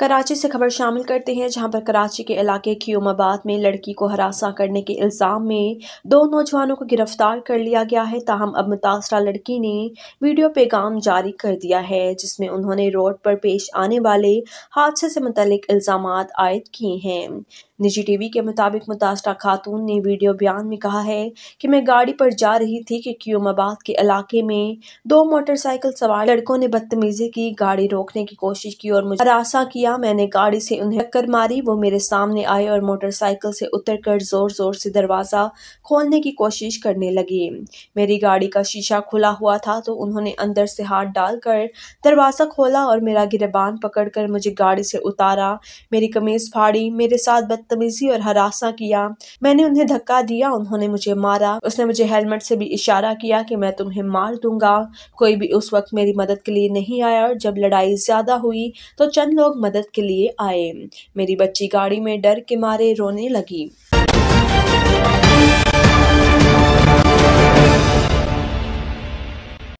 कराची से खबर शामिल करते हैं जहां पर कराची के इलाके क्यूमाबाद में लड़की को हरासा करने के इल्ज़ाम में दो नौजवानों को गिरफ्तार कर लिया गया है ताहम अब मुतासरा लड़की ने वीडियो पैगाम जारी कर दिया है जिसमें उन्होंने रोड पर पेश आने वाले हादसे से मुतलिक इल्ज़ाम आयद किए हैं निजी टीवी के मुताबिक मुतासरा खातून ने वीडियो बयान में कहा है कि मैं गाड़ी पर जा रही थी कि क्यूमाबाद के इलाके में दो मोटरसाइकिल सवार लड़कों ने बदतमीजी की गाड़ी रोकने की कोशिश की और मुझे हरासा किया किया मैंने गाड़ी से उन्हें टक्कर मारी वो मेरे सामने आए और मोटरसाइकिल से उतरकर जोर जोर से दरवाज़ा खोलने की कोशिश करने लगे मेरी गाड़ी का शीशा खुला हुआ था तो उन्होंने अंदर से हाथ डालकर दरवाज़ा खोला और मेरा गिरबान पकड़कर मुझे गाड़ी से उतारा मेरी कमीज़ फाड़ी मेरे साथ बदतमीज़ी और हरासा किया मैंने उन्हें धक्का दिया उन्होंने मुझे मारा उसने मुझे हेलमेट से भी इशारा किया कि मैं तुम्हें मार दूंगा कोई भी उस वक्त मेरी मदद के लिए नहीं आया और जब लड़ाई ज़्यादा हुई तो चंद लोग मदद मदद के लिए आए मेरी बच्ची गाड़ी में डर के मारे रोने लगी